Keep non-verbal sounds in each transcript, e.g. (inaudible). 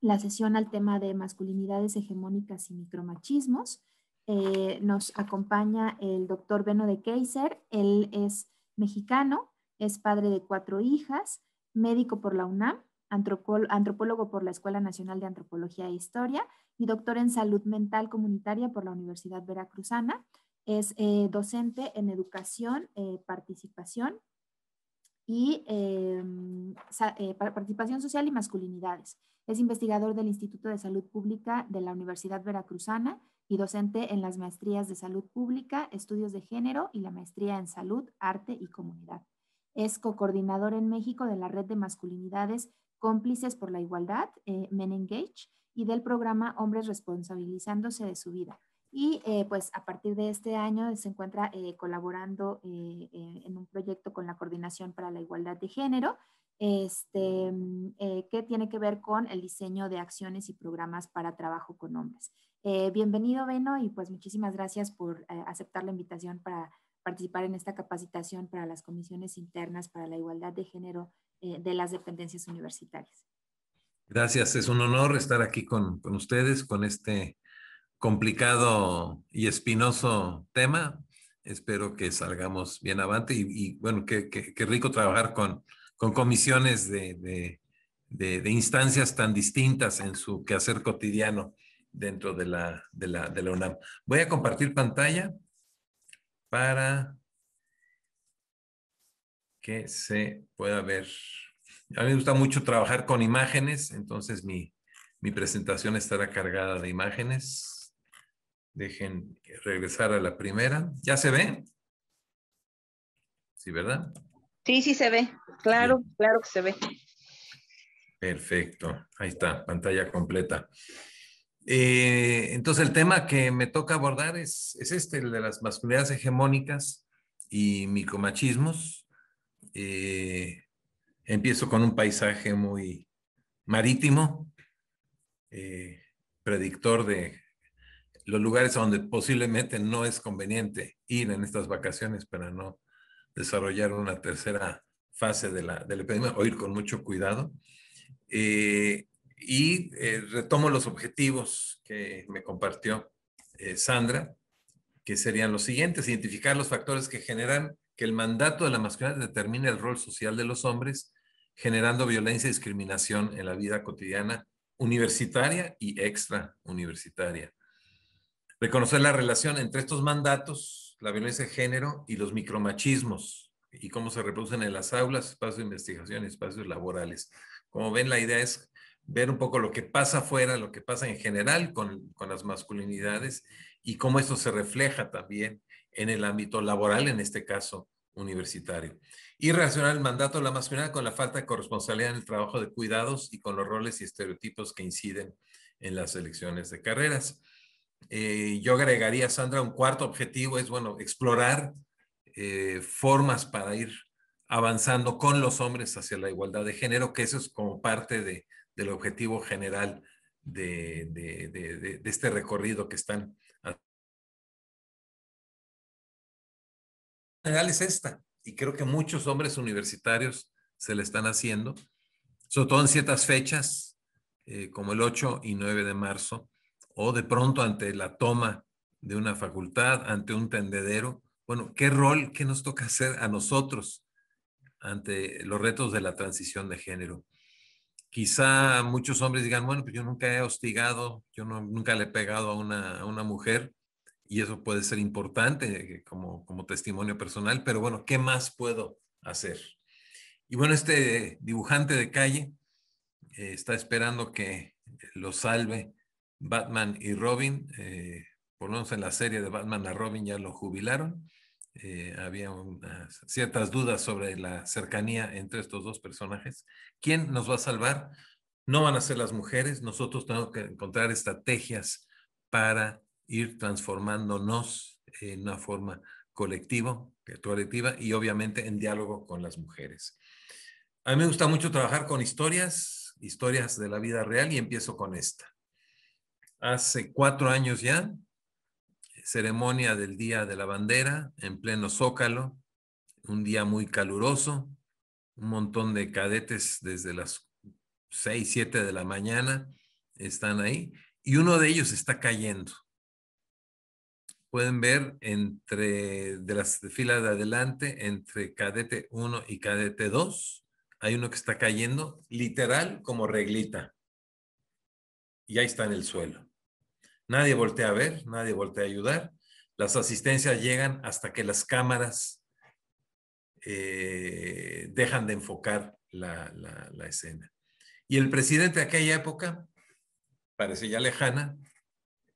la sesión al tema de masculinidades hegemónicas y micromachismos. Eh, nos acompaña el doctor Beno de Keiser. Él es mexicano, es padre de cuatro hijas, médico por la UNAM, antropólogo por la Escuela Nacional de Antropología e Historia y doctor en salud mental comunitaria por la Universidad Veracruzana. Es eh, docente en educación, eh, participación y em, participación social y masculinidades. Es investigador del Instituto de Salud Pública de la Universidad Veracruzana y docente en las maestrías de salud pública, estudios de género y la maestría en salud, arte y comunidad. Es co-coordinador en México de la red de masculinidades cómplices por la igualdad, eh, Men Engage, y del programa Hombres responsabilizándose de su vida. Y eh, pues a partir de este año se encuentra eh, colaborando eh, en un proyecto con la Coordinación para la Igualdad de Género este, mm, eh, que tiene que ver con el diseño de acciones y programas para trabajo con hombres. Eh, bienvenido, Beno, y pues muchísimas gracias por eh, aceptar la invitación para participar en esta capacitación para las comisiones internas para la igualdad de género de las dependencias universitarias. Gracias, es un honor estar aquí con, ustedes con este complicado y espinoso tema. Espero que salgamos bien avante y, y bueno, qué rico trabajar con, con comisiones de, instancias tan distintas en su quehacer cotidiano dentro de la, de, la, de la UNAM. Voy a compartir pantalla para que se pueda ver. A mí me gusta mucho trabajar con imágenes, entonces mi, mi presentación estará cargada de imágenes. Dejen regresar a la primera. ¿Ya se ve? Sí, ¿verdad? Sí, sí se ve, claro, claro que se ve. Perfecto, ahí está, pantalla completa. Eh, entonces el tema que me toca abordar es, es, este, el de las masculinidades hegemónicas y micomachismos. Eh, empiezo con un paisaje muy marítimo, eh, predictor de los lugares a donde posiblemente no es conveniente ir en estas vacaciones para no desarrollar una tercera fase de la, epidemia, o con mucho cuidado. Eh, y eh, retomo los objetivos que me compartió eh, Sandra, que serían los siguientes, identificar los factores que generan que el mandato de la masculinidad determine el rol social de los hombres, generando violencia y discriminación en la vida cotidiana universitaria y extra universitaria. Reconocer la relación entre estos mandatos la violencia de género y los micromachismos y cómo se reproducen en las aulas, espacios de investigación espacios laborales. Como ven, la idea es ver un poco lo que pasa afuera, lo que pasa en general con, las masculinidades y cómo eso se refleja también en el ámbito laboral, en este caso universitario. Y relacionar el mandato de la masculinidad con la falta de corresponsabilidad en el trabajo de cuidados y con los roles y estereotipos que inciden en las elecciones de carreras. Eh, yo agregaría, Sandra, un cuarto objetivo es, bueno, explorar eh, formas para ir avanzando con los hombres hacia la igualdad de género, que eso es como parte del objetivo general de, este recorrido que están. general es esta, y creo que muchos hombres universitarios se le están haciendo, sobre todo en ciertas fechas, eh, como el 8 y 9 de marzo, o de pronto ante la toma de una facultad, ante un tendedero. Bueno, ¿qué rol, qué nos toca hacer a nosotros ante los retos de la transición de género? Quizá muchos hombres digan, bueno, pues yo nunca he hostigado, yo nunca le he pegado a una, mujer y eso puede ser importante eh, como, testimonio personal, pero bueno, ¿qué más puedo hacer? Y bueno, este dibujante de calle eh, está esperando que lo salve Batman y Robin, eh, por lo menos en la serie de Batman a Robin ya lo jubilaron. Eh, había ciertas dudas sobre la cercanía entre estos dos personajes. ¿Quién nos va a salvar? No van a ser las mujeres, nosotros tenemos que encontrar estrategias para ir transformándonos en una forma colectivo, colectiva y obviamente en diálogo con las mujeres. A mí me gusta mucho trabajar con historias, historias de la vida real y empiezo con esta hace cuatro años ya, ceremonia del Día de la Bandera en pleno Zócalo, un día muy caluroso, un montón de cadetes desde las seis, siete de la mañana están ahí y uno de ellos está cayendo. Pueden ver entre de las filas de adelante, entre cadete 1 y cadete 2, hay uno que está cayendo literal como reglita. Y ahí está en el suelo. Nadie voltea a ver, nadie voltea a ayudar. Las asistencias llegan hasta que las cámaras eh, dejan de enfocar la, escena. Y el presidente de aquella época, parece ya lejana,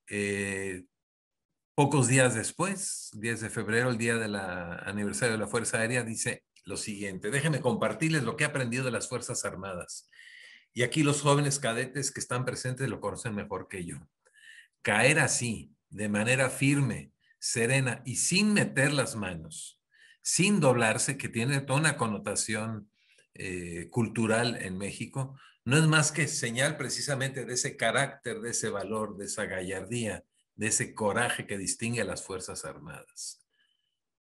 eh, pocos días después, 10 de febrero, el día del aniversario de la Fuerza Aérea, dice lo siguiente, déjenme compartirles lo que he aprendido de las Fuerzas Armadas. Y aquí los jóvenes cadetes que están presentes lo conocen mejor que yo caer así, de manera firme, serena y sin meter las manos, sin doblarse, que tiene toda una connotación eh, cultural en México, no es más que señal precisamente de ese carácter, de ese valor, de esa gallardía, de ese coraje que distingue a las Fuerzas Armadas.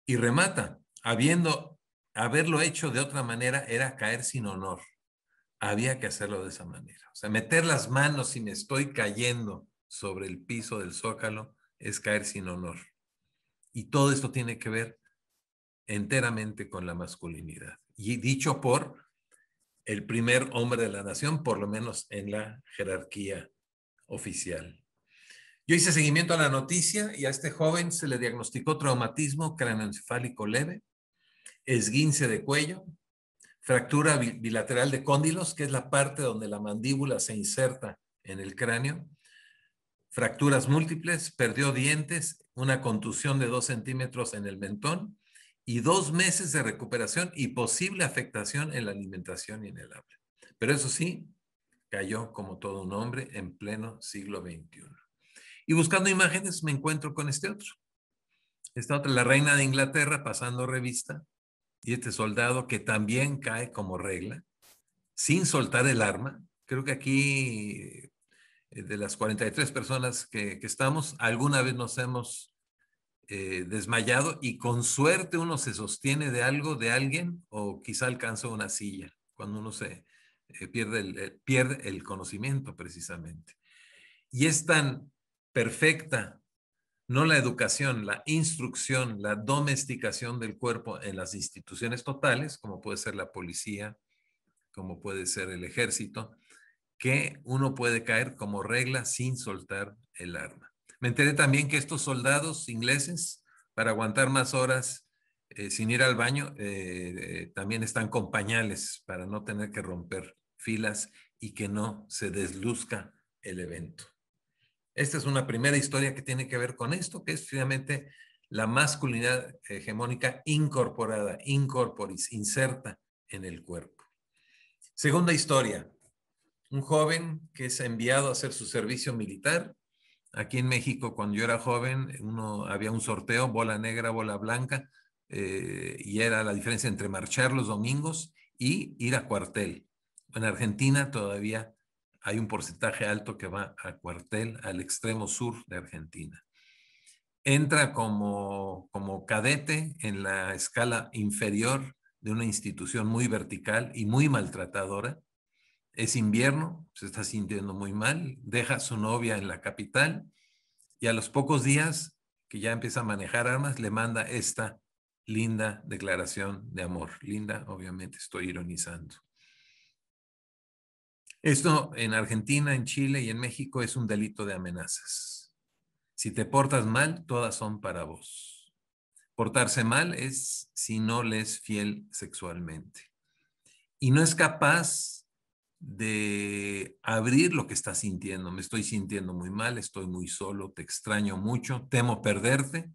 Y remata, habiendo, haberlo hecho de otra manera era caer sin honor. Había que hacerlo de esa manera. O sea, meter las manos y me estoy cayendo sobre el piso del zócalo es caer sin honor. Y todo esto tiene que ver enteramente con la masculinidad. Y dicho por el primer hombre de la nación, por lo menos en la jerarquía oficial. Yo hice seguimiento a la noticia y a este joven se le diagnosticó traumatismo encefálico leve, esguince de cuello, fractura bilateral de cóndilos, que es la parte donde la mandíbula se inserta en el cráneo, fracturas múltiples, perdió dientes, una contusión de dos centímetros en el mentón y dos meses de recuperación y posible afectación en la alimentación y en el habla. Pero eso sí, cayó como todo un hombre en pleno siglo XXI. Y buscando imágenes me encuentro con este otro. Esta otra, la reina de Inglaterra pasando revista y este soldado que también cae como regla, sin soltar el arma. Creo que aquí eh, de las 43 personas que, estamos, alguna vez nos hemos eh, desmayado y con suerte uno se sostiene de algo, de alguien, o quizá alcanza una silla cuando uno se eh, pierde, el, pierde el conocimiento precisamente. Y es tan perfecta, no la educación, la instrucción, la domesticación del cuerpo en las instituciones totales, como puede ser la policía, como puede ser el ejército, que uno puede caer como regla sin soltar el arma. Me enteré también que estos soldados ingleses, para aguantar más horas eh, sin ir al baño, eh, eh, también están con pañales para no tener que romper filas y que no se desluzca el evento. Esta es una primera historia que tiene que ver con esto, que es finalmente la masculinidad hegemónica incorporada, incorporis, inserta en el cuerpo. Segunda historia, un joven que es enviado a hacer su servicio militar. Aquí en México, cuando yo era joven, uno, había un sorteo, bola negra, bola blanca, eh, y era la diferencia entre marchar los domingos y ir a cuartel. En Argentina todavía hay un porcentaje alto que va a cuartel al extremo sur de Argentina. Entra como, como cadete en la escala inferior de una institución muy vertical y muy maltratadora, es invierno, se está sintiendo muy mal, deja a su novia en la capital y a los pocos días que ya empieza a manejar armas, le manda esta linda declaración de amor. Linda, obviamente estoy ironizando. Esto en Argentina, en Chile y en México es un delito de amenazas. Si te portas mal, todas son para vos. Portarse mal es si no le es fiel sexualmente. Y no es capaz de abrir lo que está sintiendo. Me estoy sintiendo muy mal, estoy muy solo, te extraño mucho, temo perderte.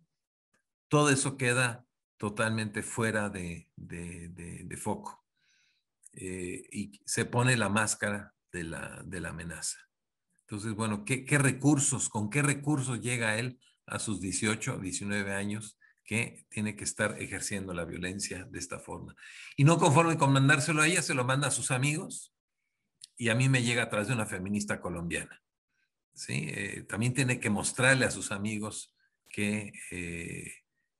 Todo eso queda totalmente fuera de, de, foco eh, y se pone la máscara de la, de la amenaza. Entonces, bueno, ¿qué, ¿qué recursos, con qué recursos llega él a sus 18, 19 años que tiene que estar ejerciendo la violencia de esta forma? Y no conforme con mandárselo a ella, se lo manda a sus amigos, y a mí me llega atrás de una feminista colombiana. ¿sí? Eh, también tiene que mostrarle a sus amigos que eh,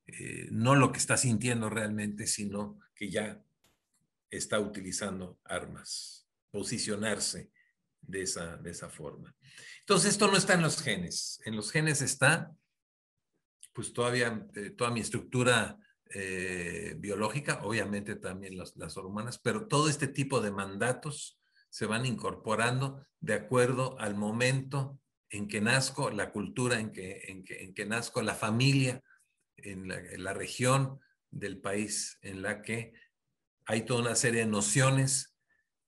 eh, no lo que está sintiendo realmente, sino que ya está utilizando armas, posicionarse de esa, de esa forma. Entonces, esto no está en los genes. En los genes está, pues todavía, toda mi estructura biológica, obviamente también las, las hormonas, pero todo este tipo de mandatos se van incorporando de acuerdo al momento en que nazco, la cultura en que, en que, nazco, la familia, en la, región del país en la que hay toda una serie de nociones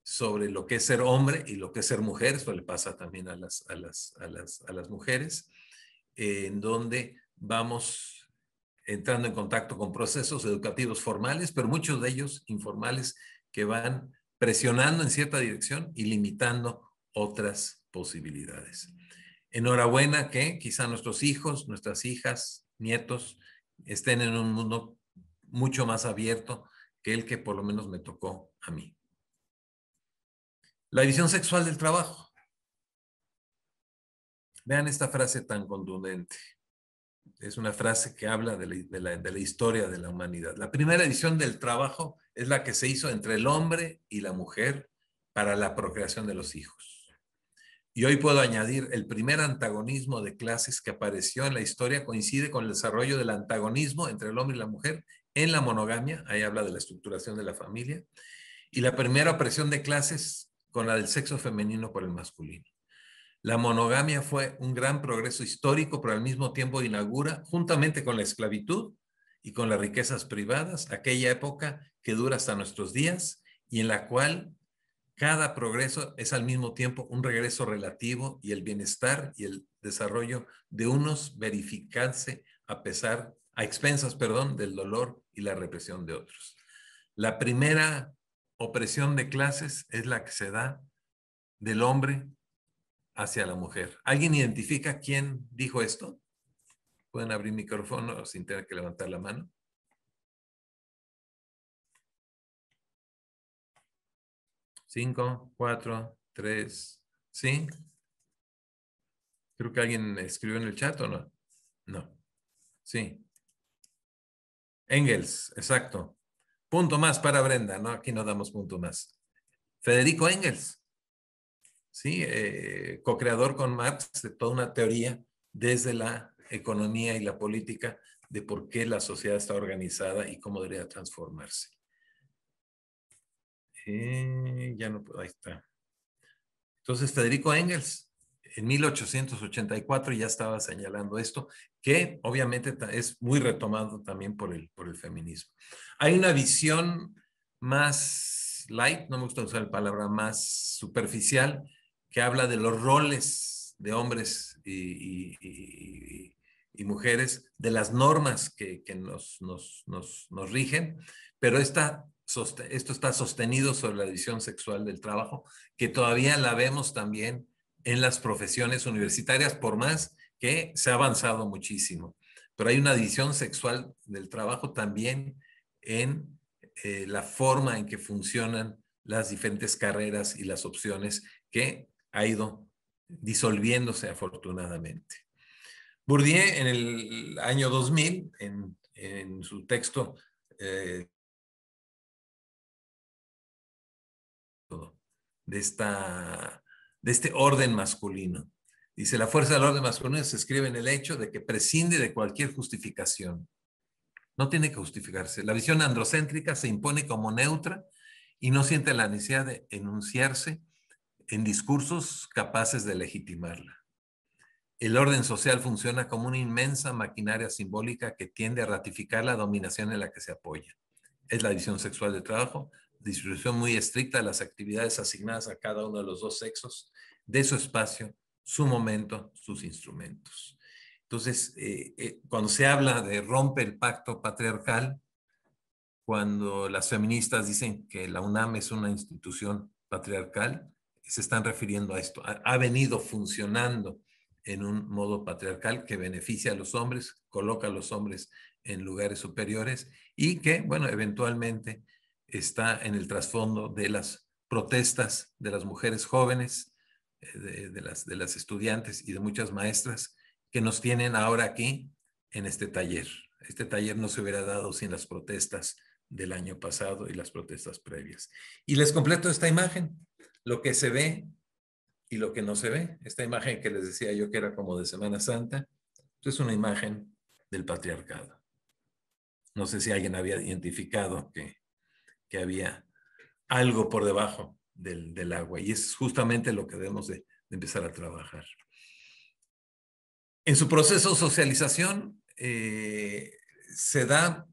sobre lo que es ser hombre y lo que es ser mujer, eso le pasa también a las, a las, mujeres, en donde vamos entrando en contacto con procesos educativos formales, pero muchos de ellos informales que van presionando en cierta dirección y limitando otras posibilidades. Enhorabuena que quizá nuestros hijos, nuestras hijas, nietos estén en un mundo mucho más abierto que el que por lo menos me tocó a mí. La visión sexual del trabajo. Vean esta frase tan contundente es una frase que habla de la, historia de la humanidad. La primera edición del trabajo es la que se hizo entre el hombre y la mujer para la procreación de los hijos. Y hoy puedo añadir, el primer antagonismo de clases que apareció en la historia coincide con el desarrollo del antagonismo entre el hombre y la mujer en la monogamia, ahí habla de la estructuración de la familia, y la primera presión de clases con la del sexo femenino por el masculino. La monogamia fue un gran progreso histórico, pero al mismo tiempo inaugura, juntamente con la esclavitud y con las riquezas privadas, aquella época que dura hasta nuestros días y en la cual cada progreso es al mismo tiempo un regreso relativo y el bienestar y el desarrollo de unos verificarse a pesar, a expensas, perdón, del dolor y la represión de otros. La primera opresión de clases es la que se da del hombre hacia la mujer. ¿Alguien identifica quién dijo esto? Pueden abrir micrófono sin tener que levantar la mano. Cinco, cuatro, tres, ¿sí? Creo que alguien escribió en el chat o no. No. Sí. Engels, exacto. Punto más para Brenda, ¿no? Aquí no damos punto más. Federico Engels. ¿sí? Eh, co-creador con Marx de toda una teoría desde la economía y la política de por qué la sociedad está organizada y cómo debería transformarse. Eh, ya no, ahí está. Entonces, Federico Engels, en 1884 ya estaba señalando esto, que obviamente es muy retomado también por el, por el feminismo. Hay una visión más light, no me gusta usar la palabra más superficial, que habla de los roles de hombres y, mujeres, de las normas que, nos, nos, rigen, pero esto está sostenido sobre la división sexual del trabajo, que todavía la vemos también en las profesiones universitarias, por más que se ha avanzado muchísimo. Pero hay una división sexual del trabajo también en eh, la forma en que funcionan las diferentes carreras y las opciones que ha ido disolviéndose afortunadamente. Bourdieu en el año 2000, en, en su texto eh, de, esta, de este orden masculino, dice, la fuerza del orden masculino se escribe en el hecho de que prescinde de cualquier justificación. No tiene que justificarse. La visión androcéntrica se impone como neutra y no siente la necesidad de enunciarse en discursos capaces de legitimarla. El orden social funciona como una inmensa maquinaria simbólica que tiende a ratificar la dominación en la que se apoya. Es la división sexual de trabajo, distribución muy estricta de las actividades asignadas a cada uno de los dos sexos, de su espacio, su momento, sus instrumentos. Entonces, eh, eh, cuando se habla de romper el pacto patriarcal, cuando las feministas dicen que la UNAM es una institución patriarcal, se están refiriendo a esto. Ha, venido funcionando en un modo patriarcal que beneficia a los hombres, coloca a los hombres en lugares superiores y que, bueno, eventualmente está en el trasfondo de las protestas de las mujeres jóvenes, eh, de, las, de las estudiantes y de muchas maestras que nos tienen ahora aquí en este taller. Este taller no se hubiera dado sin las protestas del año pasado y las protestas previas. Y les completo esta imagen lo que se ve y lo que no se ve. Esta imagen que les decía yo que era como de Semana Santa, pues, es una imagen del patriarcado. No sé si alguien había identificado que, que había algo por debajo del, agua y es justamente lo que debemos de, empezar a trabajar. En su proceso de socialización eh, se da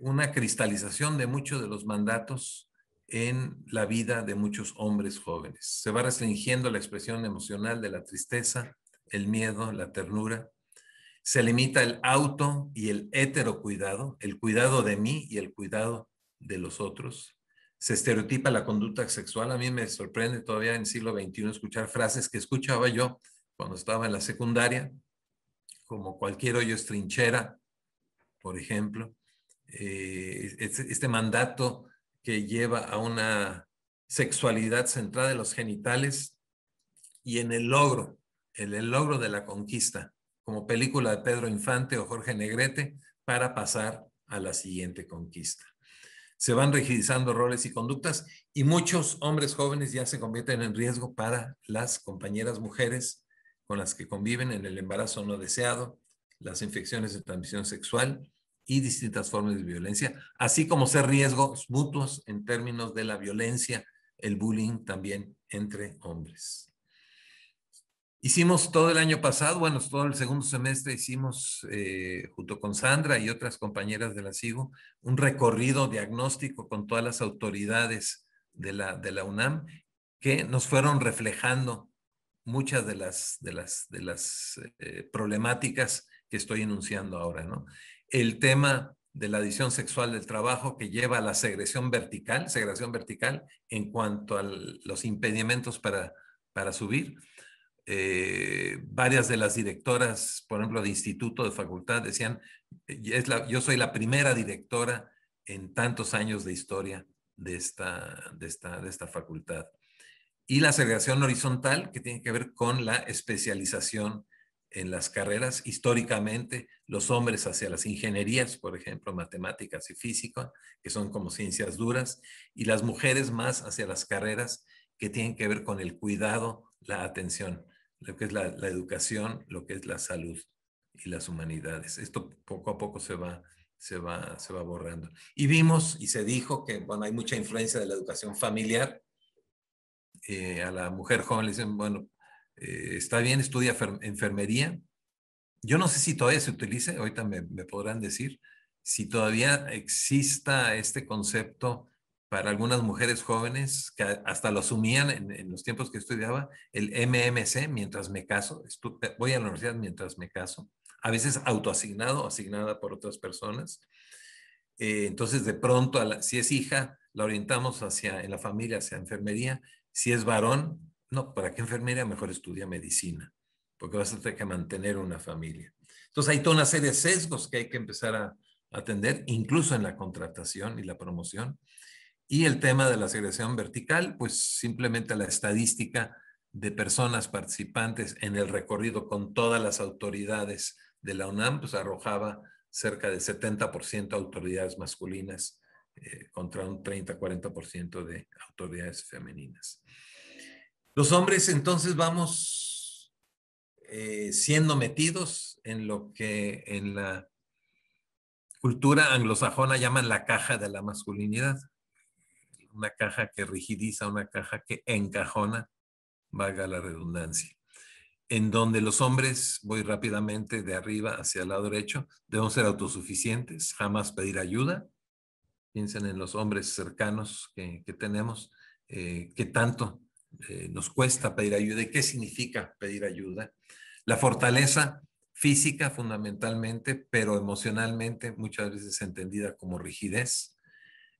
una cristalización de muchos de los mandatos en la vida de muchos hombres jóvenes. Se va restringiendo la expresión emocional de la tristeza, el miedo, la ternura. Se limita el auto y el heterocuidado, el cuidado de mí y el cuidado de los otros. Se estereotipa la conducta sexual. A mí me sorprende todavía en siglo XXI escuchar frases que escuchaba yo cuando estaba en la secundaria, como cualquier hoyo es trinchera, por ejemplo. este, este mandato que lleva a una sexualidad centrada en los genitales y en el logro, en el logro de la conquista, como película de Pedro Infante o Jorge Negrete, para pasar a la siguiente conquista. Se van rigidizando roles y conductas y muchos hombres jóvenes ya se convierten en riesgo para las compañeras mujeres con las que conviven en el embarazo no deseado, las infecciones de transmisión sexual y distintas formas de violencia, así como ser riesgos mutuos en términos de la violencia, el bullying también entre hombres. Hicimos todo el año pasado, bueno, todo el segundo semestre hicimos, eh, junto con Sandra y otras compañeras de la SIGO, un recorrido diagnóstico con todas las autoridades de la, de la UNAM que nos fueron reflejando muchas de las, de las, de las eh, problemáticas que estoy enunciando ahora, ¿no? el tema de la adición sexual del trabajo que lleva a la segregación vertical, segregación vertical en cuanto a los impedimentos para, para subir. Eh, varias de las directoras, por ejemplo, de instituto, de facultad, decían, yo soy la primera directora en tantos años de historia de esta, de esta, de esta facultad. Y la segregación horizontal, que tiene que ver con la especialización en las carreras, históricamente, los hombres hacia las ingenierías, por ejemplo, matemáticas y física, que son como ciencias duras, y las mujeres más hacia las carreras que tienen que ver con el cuidado, la atención, lo que es la, educación, lo que es la salud y las humanidades. Esto poco a poco se va, se, va, se va borrando. Y vimos y se dijo que, bueno, hay mucha influencia de la educación familiar. Eh, a la mujer joven le dicen, bueno, eh, está bien, estudia enfermería. Yo no sé si todavía se utilice, ahorita me, me podrán decir, si todavía exista este concepto para algunas mujeres jóvenes que hasta lo asumían en, los tiempos que estudiaba, el MMC, mientras me caso, voy a la universidad mientras me caso, a veces autoasignado asignada por otras personas. Eh, entonces, de pronto, si es hija, la orientamos hacia, en la familia, hacia enfermería. Si es varón, no, ¿para qué enfermería? Mejor estudia medicina, porque vas a tener que mantener una familia. Entonces hay toda una serie de sesgos que hay que empezar a atender, incluso en la contratación y la promoción. Y el tema de la segregación vertical, pues simplemente la estadística de personas participantes en el recorrido con todas las autoridades de la UNAM, pues arrojaba cerca del 70% autoridades masculinas eh, contra un 30-40% de autoridades femeninas. Los hombres entonces vamos eh, siendo metidos en lo que en la cultura anglosajona llaman la caja de la masculinidad, una caja que rigidiza, una caja que encajona, valga la redundancia, en donde los hombres, voy rápidamente de arriba hacia el lado derecho, debemos ser autosuficientes, jamás pedir ayuda. Piensen en los hombres cercanos que, tenemos, eh, que tanto eh, nos cuesta pedir ayuda y qué significa pedir ayuda. La fortaleza física fundamentalmente, pero emocionalmente muchas veces entendida como rigidez.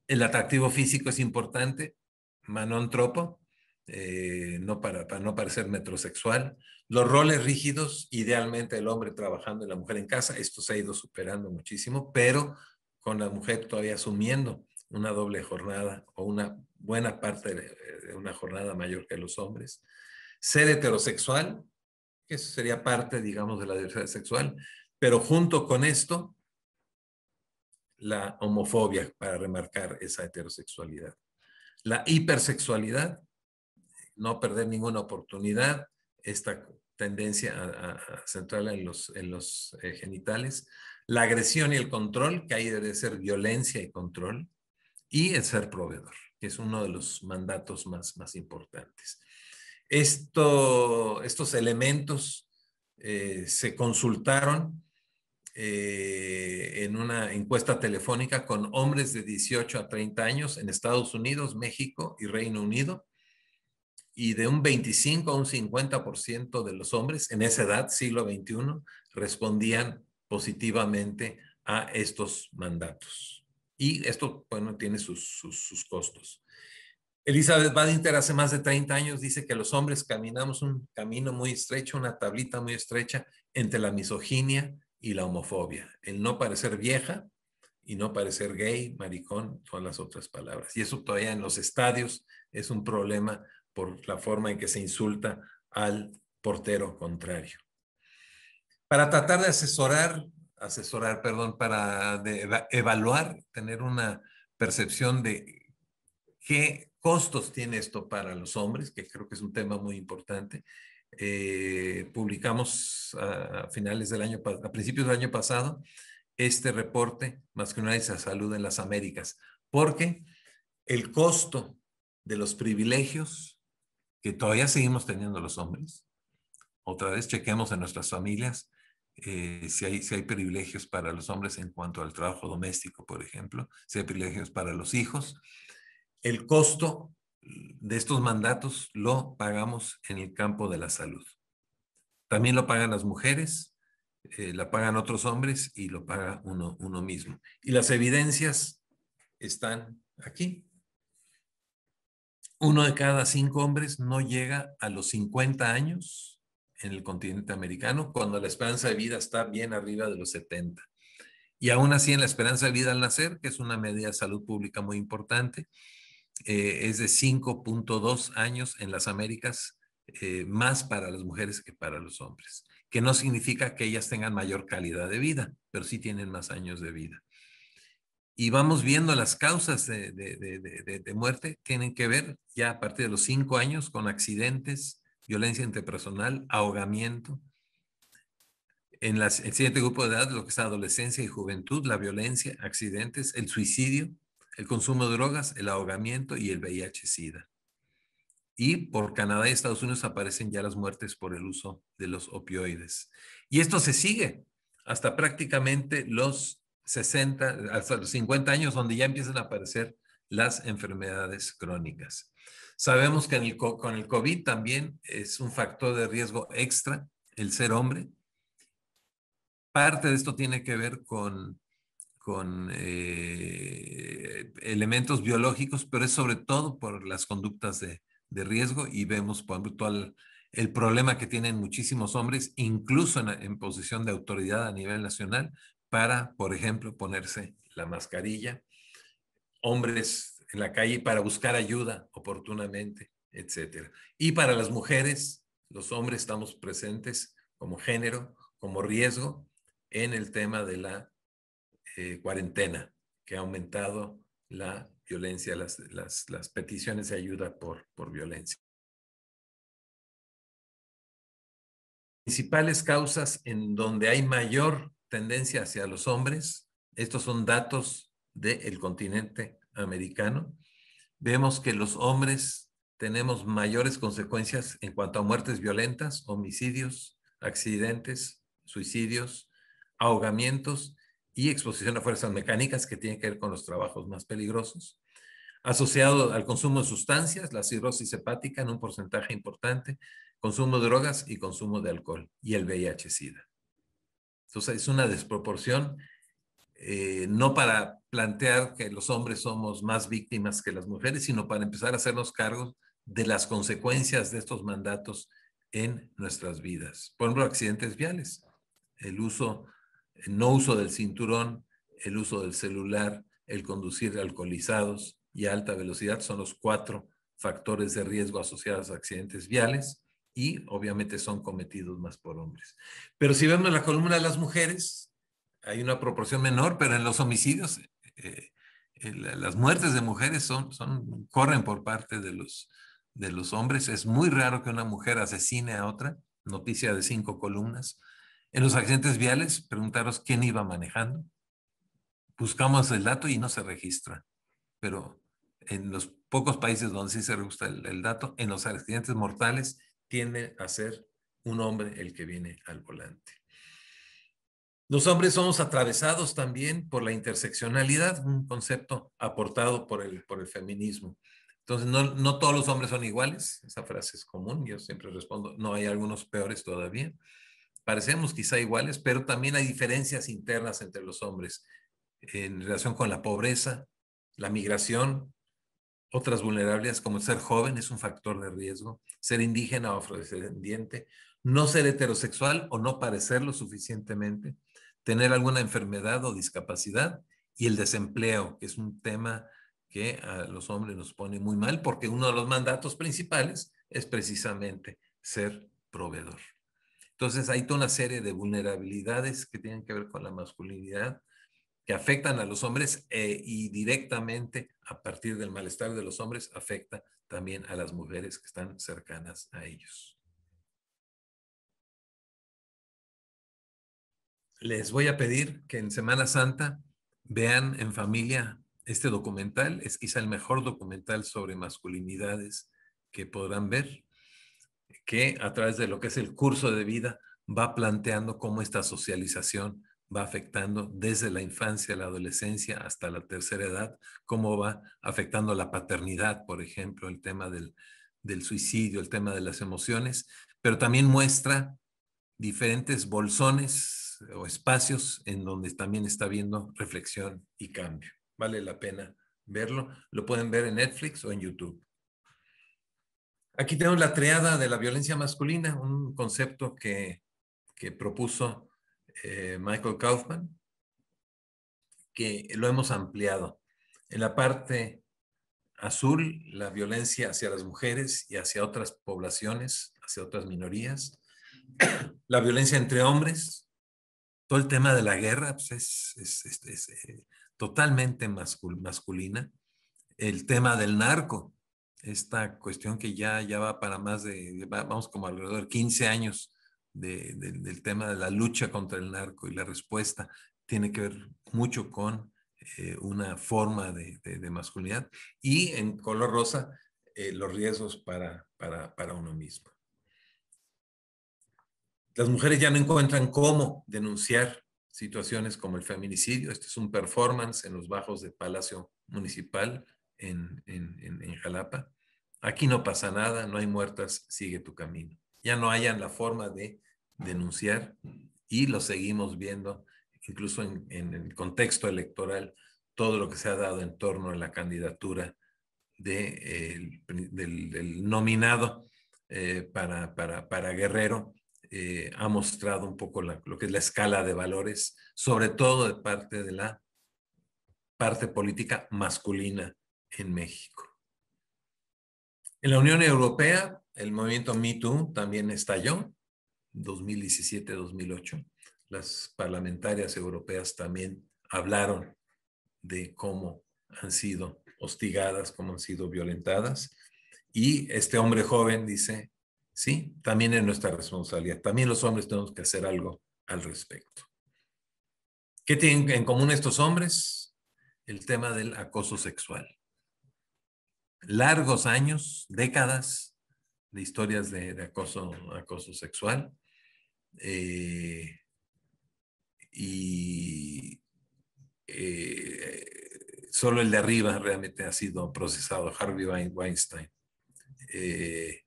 El atractivo físico es importante, Manon Tropo, eh, no para, para no parecer metrosexual. Los roles rígidos, idealmente el hombre trabajando y la mujer en casa, esto se ha ido superando muchísimo, pero con la mujer todavía asumiendo una doble jornada o una buena parte de una jornada mayor que los hombres. Ser heterosexual, que sería parte, digamos, de la diversidad sexual, pero junto con esto, la homofobia, para remarcar esa heterosexualidad. La hipersexualidad, no perder ninguna oportunidad, esta tendencia a, centrarla en los, en los eh, genitales, la agresión y el control, que ahí debe ser violencia y control, y el ser proveedor que es uno de los mandatos más, importantes. estos elementos eh, se consultaron eh, en una encuesta telefónica con hombres de 18 a 30 años en Estados Unidos, México y Reino Unido. Y de un 25 a un 50% de los hombres en esa edad, siglo XXI, respondían positivamente a estos mandatos. Y esto, bueno, tiene sus, costos. Elizabeth Badinter hace más de 30 años dice que los hombres caminamos un camino muy estrecho, una tablita muy estrecha entre la misoginia y la homofobia. El no parecer vieja y no parecer gay, maricón, son las otras palabras. Y eso todavía en los estadios es un problema por la forma en que se insulta al portero contrario. Para tratar de asesorar asesorar, perdón, para evaluar, tener una percepción de qué costos tiene esto para los hombres, que creo que es un tema muy importante. Eh, publicamos a, finales del año, a principios del año pasado, este reporte más que Masculinidad a Salud en las Américas, porque el costo de los privilegios que todavía seguimos teniendo los hombres, otra vez chequemos en nuestras familias, eh, si, hay, si hay privilegios para los hombres en cuanto al trabajo doméstico, por ejemplo, si hay privilegios para los hijos. El costo de estos mandatos lo pagamos en el campo de la salud. También lo pagan las mujeres, eh, la pagan otros hombres y lo paga uno, uno mismo. Y las evidencias están aquí. Uno de cada cinco hombres no llega a los 50 años en el continente americano cuando la esperanza de vida está bien arriba de los 70. Y aún así en la esperanza de vida al nacer, que es una medida de salud pública muy importante, eh, es de 5.2 años en las Américas, eh, más para las mujeres que para los hombres, que no significa que ellas tengan mayor calidad de vida, pero sí tienen más años de vida. Y vamos viendo las causas de, de, de, de muerte, tienen que ver ya a partir de los 5 años con accidentes, violencia interpersonal, ahogamiento. En el siguiente grupo de edad, lo que es adolescencia y juventud, la violencia, accidentes, el suicidio, el consumo de drogas, el ahogamiento y el VIH-Sida. Y por Canadá y Estados Unidos aparecen ya las muertes por el uso de los opioides. Y esto se sigue hasta prácticamente los 60, hasta los 50 años, donde ya empiezan a aparecer las enfermedades crónicas. Sabemos que con el COVID también es un factor de riesgo extra el ser hombre. Parte de esto tiene que ver con, con eh, elementos biológicos, pero es sobre todo por las conductas de, riesgo y vemos, por el, problema que tienen muchísimos hombres, incluso en, en, posición de autoridad a nivel nacional, para, por ejemplo, ponerse la mascarilla. Hombres en la calle para buscar ayuda oportunamente, etc. Y para las mujeres, los hombres estamos presentes como género, como riesgo en el tema de la eh, cuarentena, que ha aumentado la violencia, las, las, peticiones de ayuda por, por violencia. Principales causas en donde hay mayor tendencia hacia los hombres, estos son datos del el continente americano, vemos que los hombres tenemos mayores consecuencias en cuanto a muertes violentas, homicidios, accidentes, suicidios, ahogamientos y exposición a fuerzas mecánicas que tienen que ver con los trabajos más peligrosos. Asociado al consumo de sustancias, la cirrosis hepática en un porcentaje importante, consumo de drogas y consumo de alcohol y el VIH-Sida. Entonces es una desproporción eh, no para plantear que los hombres somos más víctimas que las mujeres, sino para empezar a hacernos cargos de las consecuencias de estos mandatos en nuestras vidas. Por ejemplo, accidentes viales, el uso, el no uso del cinturón, el uso del celular, el conducir alcoholizados y a alta velocidad son los cuatro factores de riesgo asociados a accidentes viales y obviamente son cometidos más por hombres. Pero si vemos la columna de las mujeres, hay una proporción menor, pero en los homicidios, eh, eh, eh, las muertes de mujeres son, son, corren por parte de los, de los hombres. Es muy raro que una mujer asesine a otra, noticia de cinco columnas. En los accidentes viales, preguntaros quién iba manejando. Buscamos el dato y no se registra. Pero en los pocos países donde sí se registra el dato, en los accidentes mortales tiende a ser un hombre el que viene al volante. Los hombres somos atravesados también por la interseccionalidad, un concepto aportado por el, por el feminismo. Entonces, no, no todos los hombres son iguales, esa frase es común, yo siempre respondo, no hay algunos peores todavía. Parecemos quizá iguales, pero también hay diferencias internas entre los hombres en relación con la pobreza, la migración, otras vulnerabilidades como ser joven es un factor de riesgo, ser indígena o afrodescendiente, no ser heterosexual o no parecerlo suficientemente, tener alguna enfermedad o discapacidad y el desempleo, que es un tema que a los hombres nos pone muy mal porque uno de los mandatos principales es precisamente ser proveedor. Entonces hay toda una serie de vulnerabilidades que tienen que ver con la masculinidad que afectan a los hombres eh, y directamente a partir del malestar de los hombres afecta también a las mujeres que están cercanas a ellos. les voy a pedir que en Semana Santa vean en familia este documental. Es quizá el mejor documental sobre masculinidades que podrán ver, que a través de lo que es el curso de vida va planteando cómo esta socialización va afectando desde la infancia, la adolescencia hasta la tercera edad, cómo va afectando la paternidad, por ejemplo, el tema del, del suicidio, el tema de las emociones, pero también muestra diferentes bolsones eh, o espacios en donde también está viendo reflexión y cambio. Vale la pena verlo. Lo pueden ver en Netflix o en YouTube. Aquí tenemos la triada de la violencia masculina, un concepto que, propuso eh, Michael Kaufman, que lo hemos ampliado. En la parte azul, la violencia hacia las mujeres y hacia otras poblaciones, hacia otras minorías. (clears throat) La violencia entre hombres, todo el tema de la guerra pues, es, eh, totalmente masculina. El tema del narco, esta cuestión que ya, ya va para más de, vamos como alrededor de 15 años del tema de la lucha contra el narco y la respuesta tiene que ver mucho con eh, una forma de, masculinidad y en color rosa eh, los riesgos para, para uno mismo las mujeres ya no encuentran cómo denunciar situaciones como el feminicidio. Este es un performance en los bajos de Palacio Municipal en, Jalapa. Aquí no pasa nada, no hay muertas, sigue tu camino. Ya no hayan la forma de denunciar y lo seguimos viendo incluso en, el contexto electoral, todo lo que se ha dado en torno a la candidatura eh, del, nominado eh, para, Guerrero eh, ha mostrado un poco la, lo que es la escala de valores, sobre todo de parte de la parte política masculina en México. En la Unión Europea, el movimiento MeToo también estalló, 2017-2008. Las parlamentarias europeas también hablaron de cómo han sido hostigadas, cómo han sido violentadas. Y este hombre joven dice, ¿sí? También es nuestra responsabilidad. También los hombres tenemos que hacer algo al respecto. ¿Qué tienen en común estos hombres? El tema del acoso sexual. Largos años, décadas de historias de, acoso, acoso sexual. Eh, y eh, solo el de arriba realmente ha sido procesado, Harvey Weinstein. Eh,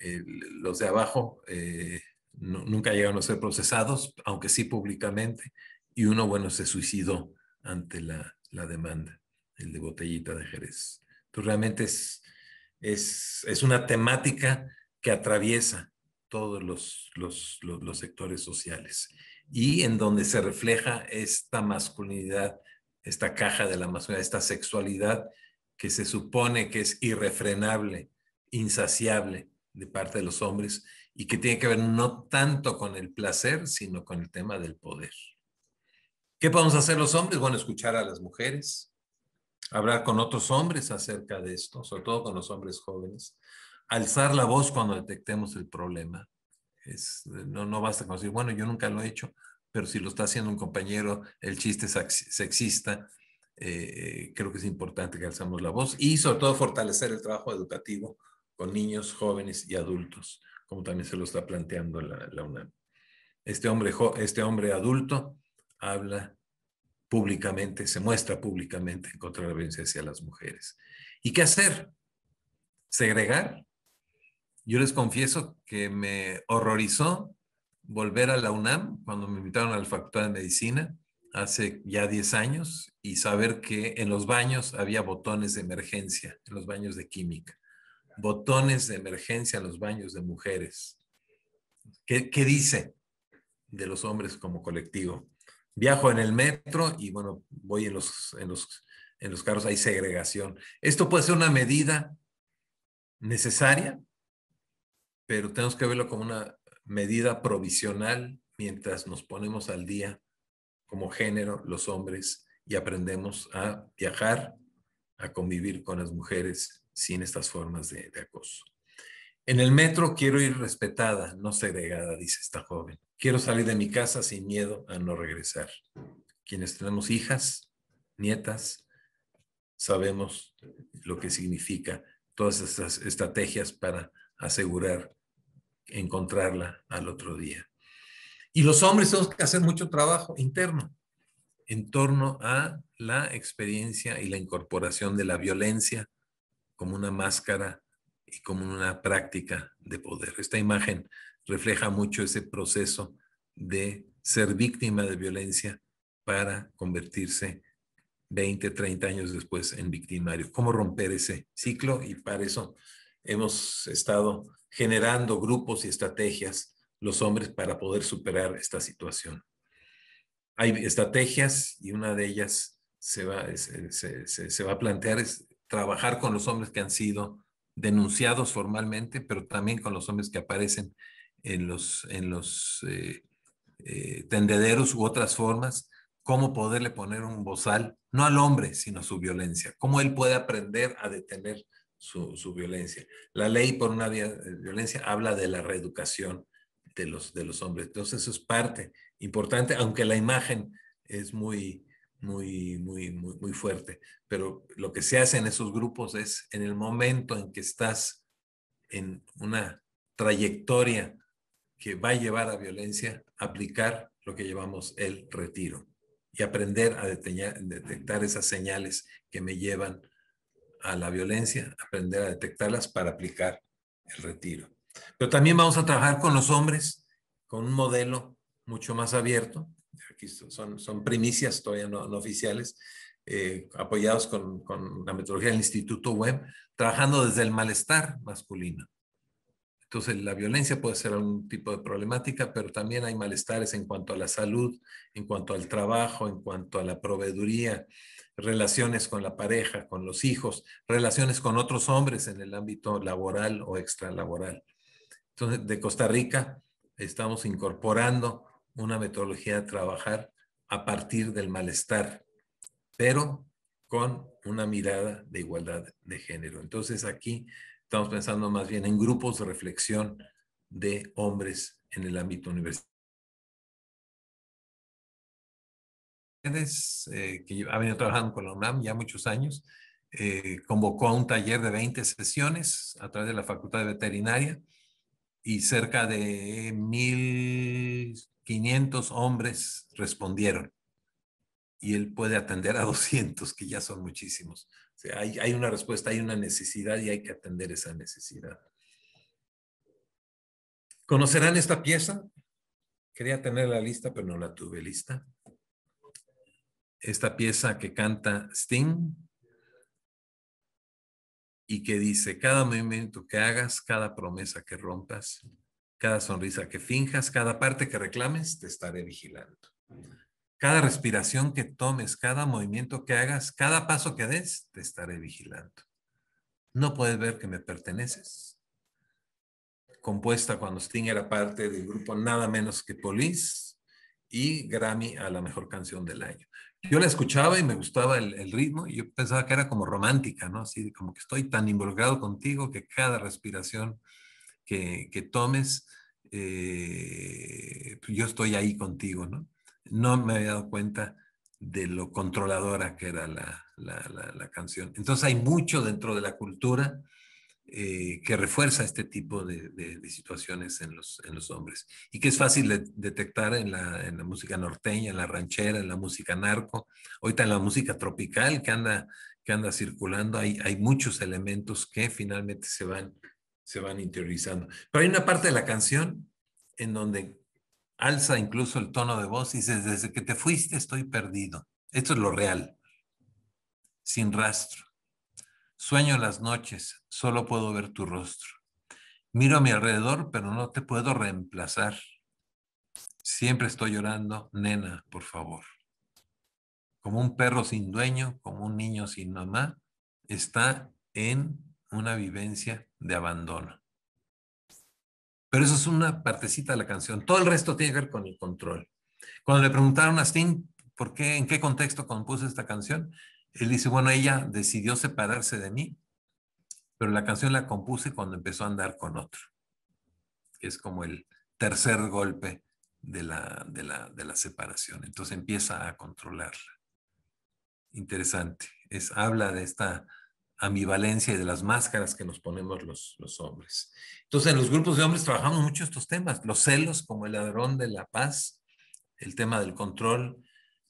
eh, los de abajo eh, nunca llegaron a ser procesados, aunque sí públicamente, y uno, bueno, se suicidó ante la, demanda, el de Botellita de Jerez. Entonces, realmente es, es, una temática que atraviesa todos los, los sectores sociales y en donde se refleja esta masculinidad, esta caja de la masculinidad, esta sexualidad que se supone que es irrefrenable, insaciable, de parte de los hombres y que tiene que ver no tanto con el placer, sino con el tema del poder. ¿Qué podemos hacer los hombres? Bueno, escuchar a las mujeres, hablar con otros hombres acerca de esto, sobre todo con los hombres jóvenes, alzar la voz cuando detectemos el problema. no, no basta con decir, bueno, yo nunca lo he hecho, pero si lo está haciendo un compañero, el chiste sexista, eh, eh, creo que es importante que alzamos la voz y sobre todo fortalecer el trabajo educativo con niños, jóvenes y adultos, como también se lo está planteando la, UNAM. Este hombre, este hombre adulto habla públicamente, se muestra públicamente en contra la violencia hacia las mujeres. ¿Y qué hacer? ¿Segregar? Yo les confieso que me horrorizó volver a la UNAM cuando me invitaron a la Facultad de Medicina hace ya 10 años y saber que en los baños había botones de emergencia, en los baños de química botones de emergencia en los baños de mujeres. ¿Qué, dice de los hombres como colectivo? Viajo en el metro y bueno, voy en los, en los, en los carros, hay segregación. Esto puede ser una medida necesaria, pero tenemos que verlo como una medida provisional mientras nos ponemos al día como género, los hombres, y aprendemos a viajar, a convivir con las mujeres sin estas formas de, acoso. En el metro quiero ir respetada, no segregada, dice esta joven. Quiero salir de mi casa sin miedo a no regresar. Quienes tenemos hijas, nietas, sabemos lo que significa todas estas estrategias para asegurar encontrarla al otro día. Y los hombres tenemos que hacer mucho trabajo interno en torno a la experiencia y la incorporación de la violencia como una máscara y como una práctica de poder. Esta imagen refleja mucho ese proceso de ser víctima de violencia para convertirse 20, 30 años después en victimario. ¿Cómo romper ese ciclo? Y para eso hemos estado generando grupos y estrategias los hombres para poder superar esta situación. Hay estrategias y una de ellas se va, va a plantear es trabajar con los hombres que han sido denunciados formalmente, pero también con los hombres que aparecen en los, en los eh, eh, tendederos u otras formas, cómo poderle poner un bozal, no al hombre, sino a su violencia, cómo él puede aprender a detener su, su violencia. La ley por una violencia habla de la reeducación de los, de los hombres, entonces eso es parte importante, aunque la imagen es muy muy, muy, muy, muy fuerte. Pero lo que se hace en esos grupos es en el momento en que estás en una trayectoria que va a llevar a violencia, aplicar lo que llevamos el retiro y aprender a detectar esas señales que me llevan a la violencia, aprender a detectarlas para aplicar el retiro. Pero también vamos a trabajar con los hombres, con un modelo mucho más abierto, aquí son, son primicias todavía no, oficiales, eh, apoyados con, la metodología del Instituto Web, trabajando desde el malestar masculino. Entonces, la violencia puede ser un tipo de problemática, pero también hay malestares en cuanto a la salud, en cuanto al trabajo, en cuanto a la proveeduría, relaciones con la pareja, con los hijos, relaciones con otros hombres en el ámbito laboral o extralaboral. Entonces, de Costa Rica estamos incorporando una metodología de trabajar a partir del malestar, pero con una mirada de igualdad de género. Entonces aquí estamos pensando más bien en grupos de reflexión de hombres en el ámbito universitario. es eh, que ha venido trabajando con la UNAM ya muchos años, eh, convocó a un taller de 20 sesiones a través de la Facultad de Veterinaria y cerca de mil 500 hombres respondieron y él puede atender a 200, (laughs) que ya son muchísimos. hay, una respuesta, hay una necesidad y hay que atender esa necesidad. ¿Conocerán esta pieza? Quería tener la lista, pero no la tuve lista. Esta pieza que canta Sting y que dice, cada movimiento que hagas, cada promesa que rompas, cada sonrisa que finjas, cada parte que reclames, te estaré vigilando. Cada respiración que tomes, cada movimiento que hagas, cada paso que des, te estaré vigilando. No puedes ver que me perteneces. Compuesta cuando Sting era parte del grupo nada menos que Police y Grammy a la mejor canción del año. Yo la escuchaba y me gustaba el, ritmo y yo pensaba que era como romántica, ¿no? Así como que estoy tan involucrado contigo que cada respiración que, tomes, eh, yo estoy ahí contigo, ¿no? No me había dado cuenta de lo controladora que era la, canción. Entonces hay mucho dentro de la cultura eh, que refuerza este tipo de, situaciones en los, hombres y que es fácil detectar en la, música norteña, en la ranchera, en la música narco, ahorita en la música tropical que anda, que anda circulando, hay, hay muchos elementos que finalmente se van se van interiorizando. Pero hay una parte de la canción en donde alza incluso el tono de voz y dice, desde que te fuiste estoy perdido. Esto es lo real, sin rastro. Sueño las noches, solo puedo ver tu rostro. Miro a mi alrededor, pero no te puedo reemplazar. Siempre estoy llorando, nena, por favor. Como un perro sin dueño, como un niño sin mamá, está en una vivencia de abandono. Pero eso es una partecita de la canción. Todo el resto tiene que ver con el control. Cuando le preguntaron a Sting por qué, en qué contexto compuso esta canción, él dice, bueno, ella decidió separarse de mí, pero la canción la compuse cuando empezó a andar con otro, es como el tercer golpe de la, de la, separación. Entonces empieza a controlarla. Interesante. Es, habla de esta ambivalencia y de las máscaras que nos ponemos los, hombres. Entonces, en los grupos de hombres trabajamos mucho estos temas, los celos como el ladrón de la paz, el tema del control,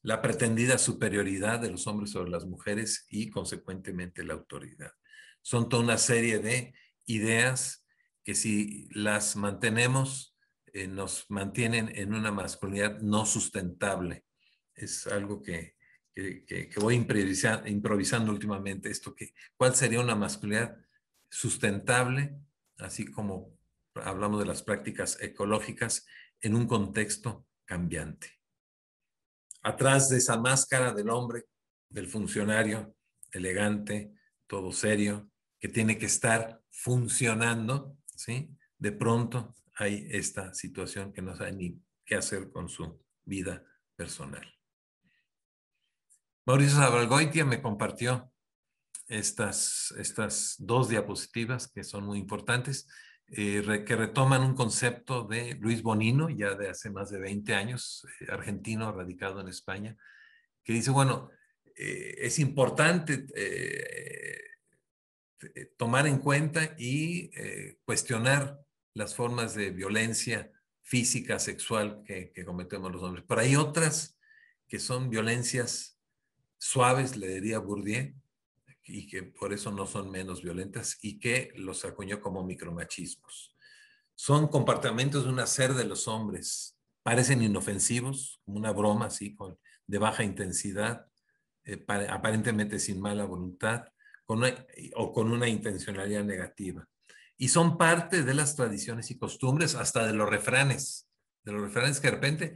la pretendida superioridad de los hombres sobre las mujeres y, consecuentemente, la autoridad. Son toda una serie de ideas que si las mantenemos, eh, nos mantienen en una masculinidad no sustentable. Es algo que que, voy improvisando, últimamente, esto ¿cuál sería una masculinidad sustentable, así como hablamos de las prácticas ecológicas, en un contexto cambiante? Atrás de esa máscara del hombre, del funcionario, elegante, todo serio, que tiene que estar funcionando, ¿sí? De pronto hay esta situación que no sabe ni qué hacer con su vida personal. Mauricio Zabalgoitia me compartió estas, estas dos diapositivas que son muy importantes, eh, que retoman un concepto de Luis Bonino, ya de hace más de 20 años, eh, argentino radicado en España, que dice, bueno, eh, es importante tomar en cuenta y cuestionar las formas de violencia física, sexual que cometemos los hombres. Pero hay otras que son violencias suaves, le diría Bourdieu, y que por eso no son menos violentas y que los acuñó como micromachismos. Son comportamientos de un hacer de los hombres. Parecen inofensivos, como una broma así, con, de baja intensidad, eh, aparentemente sin mala voluntad o con una intencionalidad negativa. Y son parte de las tradiciones y costumbres, hasta de los refranes, de los refranes que de repente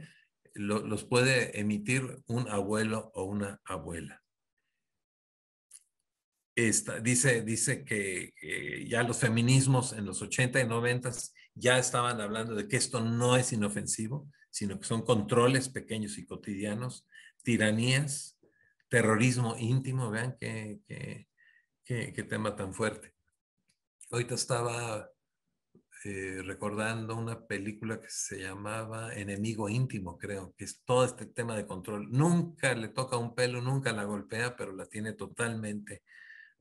los puede emitir un abuelo o una abuela. Esta, dice, dice que, ya los feminismos en los 80 y 90 ya estaban hablando de que esto no es inofensivo, sino que son controles pequeños y cotidianos, tiranías, terrorismo íntimo, vean qué, qué, qué tema tan fuerte. Ahorita estaba eh, recordando una película que se llamaba Enemigo Íntimo, creo, que es todo este tema de control. Nunca le toca un pelo, nunca la golpea, pero la tiene totalmente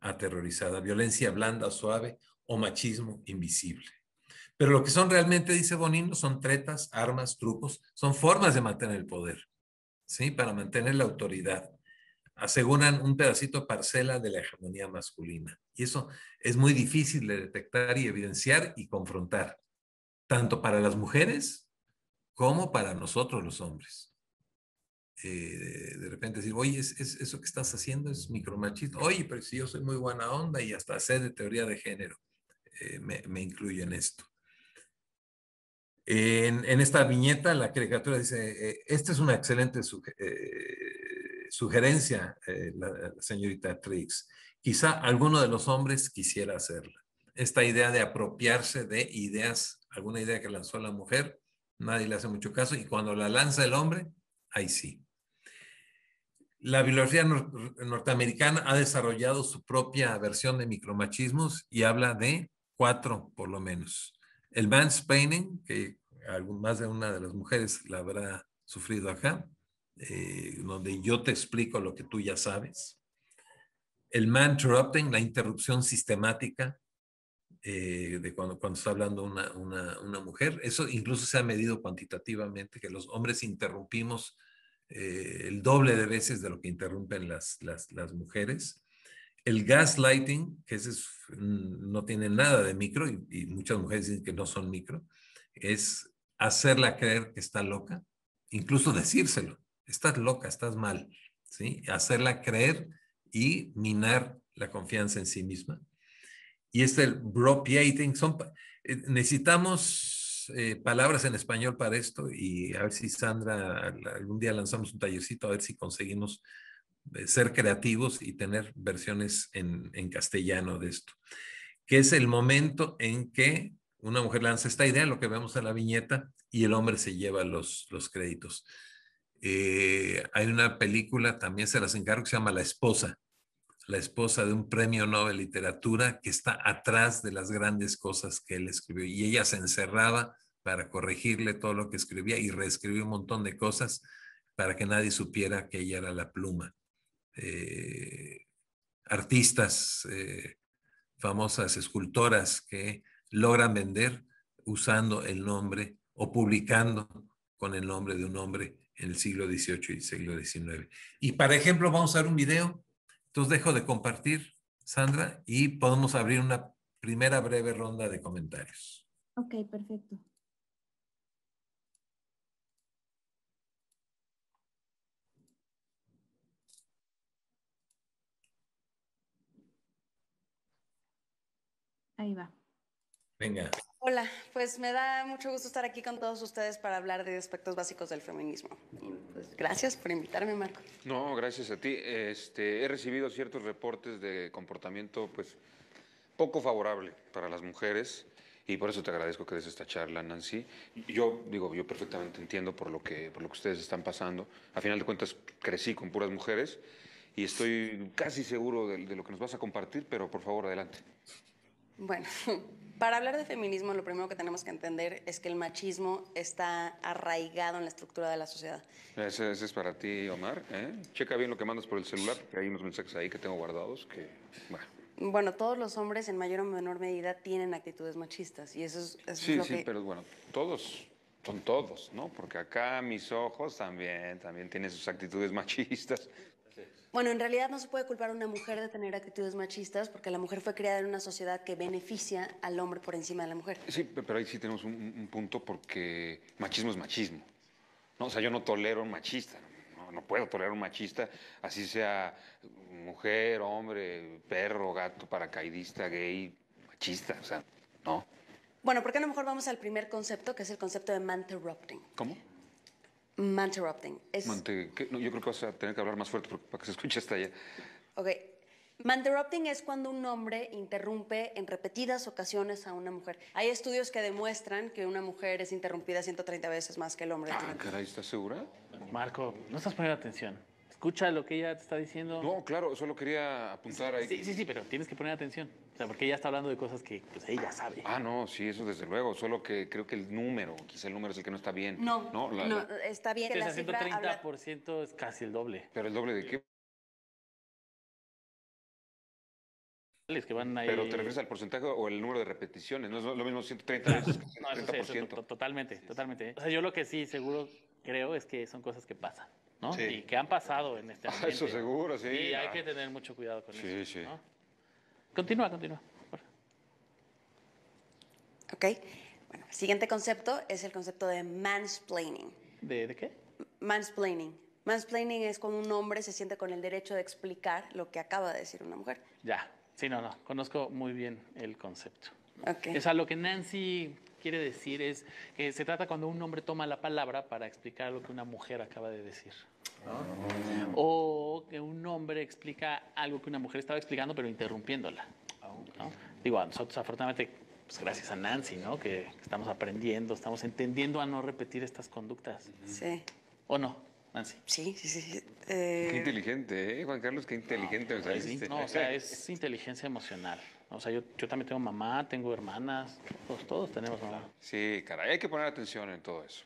aterrorizada. Violencia blanda, suave o machismo invisible. Pero lo que son realmente, dice Bonino, son tretas, armas, trucos, son formas de mantener el poder, ¿sí? Para mantener la autoridad aseguran un pedacito parcela de la hegemonía masculina. Y eso es muy difícil de detectar y evidenciar y confrontar, tanto para las mujeres como para nosotros los hombres. Eh, de repente decir, oye, es, eso que estás haciendo es micromachismo. Oye, pero si yo soy muy buena onda y hasta sé de teoría de género, eh, me, me, incluyo en esto. En, en, esta viñeta, la caricatura dice, este esta es una excelente sugerencia, eh, la, señorita Trix. Quizá alguno de los hombres quisiera hacerla. Esta idea de apropiarse de ideas, alguna idea que lanzó la mujer, nadie le hace mucho caso, y cuando la lanza el hombre, ahí sí. La biología norteamericana ha desarrollado su propia versión de micromachismos y habla de cuatro, por lo menos. El mansplaining, que más de una de las mujeres la habrá sufrido acá. Eh, donde yo te explico lo que tú ya sabes. El man interrupting, la interrupción sistemática, eh, de cuando, cuando está hablando una, una, una, mujer. Eso incluso se ha medido cuantitativamente, que los hombres interrumpimos eh, el doble de veces de lo que interrumpen las, las, las mujeres. El gaslighting, que es, mm, no tiene nada de micro y, muchas mujeres dicen que no son micro, es hacerla creer que está loca, incluso decírselo estás loca, estás mal, ¿sí? Hacerla creer y minar la confianza en sí misma. Y es el eh, necesitamos eh, palabras en español para esto y a ver si Sandra, algún día lanzamos un tallercito a ver si conseguimos eh, ser creativos y tener versiones en, castellano de esto, que es el momento en que una mujer lanza esta idea, lo que vemos en la viñeta, y el hombre se lleva los créditos. Eh, hay una película, también se las encargo, que se llama La esposa, la esposa de un premio Nobel de literatura que está atrás de las grandes cosas que él escribió. Y ella se encerraba para corregirle todo lo que escribía y reescribió un montón de cosas para que nadie supiera que ella era la pluma. Eh, artistas, eh, famosas escultoras que logran vender usando el nombre o publicando con el nombre de un hombre el siglo XVIII y siglo XIX. Y para ejemplo, vamos a ver un video. Entonces dejo de compartir, Sandra, y podemos abrir una primera breve ronda de comentarios. Ok, perfecto. Ahí va. Venga. Hola, pues me da mucho gusto estar aquí con todos ustedes para hablar de aspectos básicos del feminismo. Pues, gracias por invitarme, Marco. No, gracias a ti. Este, he recibido ciertos reportes de comportamiento pues poco favorable para las mujeres y por eso te agradezco que des esta charla, Nancy. Yo digo, yo perfectamente entiendo por lo que por lo que ustedes están pasando. A final de cuentas crecí con puras mujeres y estoy casi seguro de lo que nos vas a compartir, pero por favor, adelante. Bueno, (laughs) Para hablar de feminismo, lo primero que tenemos que entender es que el machismo está arraigado en la estructura de la sociedad. Ese, es para ti, Omar. ¿eh? Checa bien lo que mandas por el celular, porque hay unos mensajes ahí que tengo guardados que... Bueno. todos los hombres en mayor o menor medida tienen actitudes machistas y eso es, sí, sí, pero bueno, todos, son todos, ¿no? Porque acá mis ojos también, también tienen sus actitudes machistas. Bueno, en realidad no se puede culpar a una mujer de tener actitudes machistas porque la mujer fue criada en una sociedad que beneficia al hombre por encima de la mujer. Sí, pero ahí sí tenemos un, punto porque machismo es machismo. No, o sea, yo no tolero un machista. No, puedo tolerar un machista, así sea mujer, hombre, perro, gato, paracaidista, gay, machista. O sea, no. Bueno, porque a lo mejor vamos al primer concepto, que es el concepto de man interrupting. ¿Cómo? Manterrupting. Es... yo creo que vas a tener que hablar más fuerte para que se escuche hasta allá. Ok. Manterrupting es cuando un hombre interrumpe en repetidas ocasiones a una mujer. Hay estudios que demuestran que una mujer es interrumpida 130 veces más que el hombre. Ah, caray, ¿estás segura? Marco, no estás poniendo atención escucha lo que ella te está diciendo. No, claro, solo quería apuntar ahí. Sí, sí, sí, pero tienes que poner atención. O sea, porque ella está hablando de cosas que pues, ella sabe. Ah, no, sí, eso desde luego. Solo que creo que el número, quizá el número es el que no está bien. No, no, está bien. Que el 130% es casi el doble. ¿Pero el doble de qué? Pero te refieres al porcentaje o el número de repeticiones, no es lo mismo 130 veces No, totalmente, totalmente. O sea, yo lo que sí seguro creo es que son cosas que pasan. ¿no? Y que han pasado en este ah, ambiente. Eso seguro, sí. Y hay ah. que tener mucho cuidado con eso. Sí. sí. Continúa, continúa. Ok. Bueno, el siguiente concepto es el concepto de mansplaining. ¿De, de qué? Mansplaining. Mansplaining es cuando un hombre se siente con el derecho de explicar lo que acaba de decir una mujer. Ya, sí, no, no, conozco muy bien el concepto. Okay. O sea, lo que Nancy quiere decir es que se trata cuando un hombre toma la palabra para explicar lo que una mujer acaba de decir. O que un hombre explica algo que una mujer estaba explicando, pero interrumpiéndola. Digo, a nosotros afortunadamente, pues, gracias a Nancy, ¿no? Que estamos aprendiendo, estamos entendiendo a no repetir estas conductas. Sí. ¿O no, Nancy? Sí, sí, sí. Qué eh, inteligente, ¿eh? Juan Carlos, qué inteligente. No, este no o sea, es (laughs) inteligencia emocional. O sea, yo, yo, también tengo mamá, tengo hermanas, todos, todos tenemos mamá. Sí, caray, hay que poner atención en todo eso,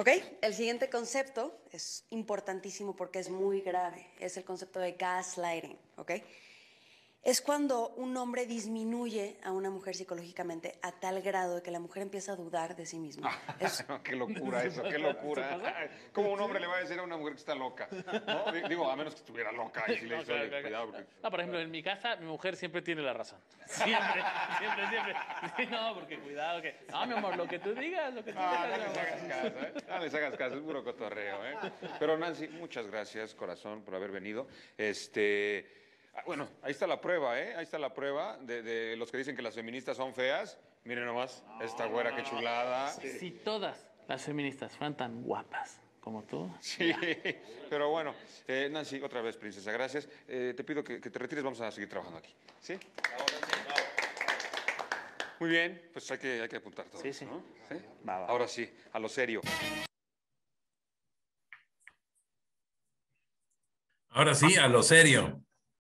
Okay, el siguiente concepto es importantísimo porque es muy grave. Es el concepto de gaslighting, okay es cuando un hombre disminuye a una mujer psicológicamente a tal grado de que la mujer empieza a dudar de sí misma. Ah, (laughs) qué locura eso, qué locura. ¿Cómo un hombre le va a decir a una mujer que está loca? Digo, a menos que estuviera loca. Y (laughs) le por ejemplo, en mi casa, mi mujer siempre tiene la razón. (laughs) Siempre, siempre, siempre. no, porque cuidado que... No, mi amor, lo que tú digas, lo que tú ah, digas. No les hagas caso, ¿eh? No les hagas caso, es puro cotorreo, ¿eh? Pero Nancy, muchas gracias, corazón, por haber venido. Este... Ah, bueno, ahí está la prueba, ¿eh? Ahí está la prueba de, los que dicen que las feministas son feas. Miren nomás, esta güera, que chulada. Si todas las feministas fueran tan guapas como tú. Sí, (laughs) pero bueno, eh, Nancy, otra vez, princesa, gracias. Eh, te pido que, te retires, vamos a seguir trabajando aquí. ¿Sí? Muy bien, pues hay que, hay apuntar todo. Sí, sí. Ahora sí, a lo serio. Ahora sí, a lo serio.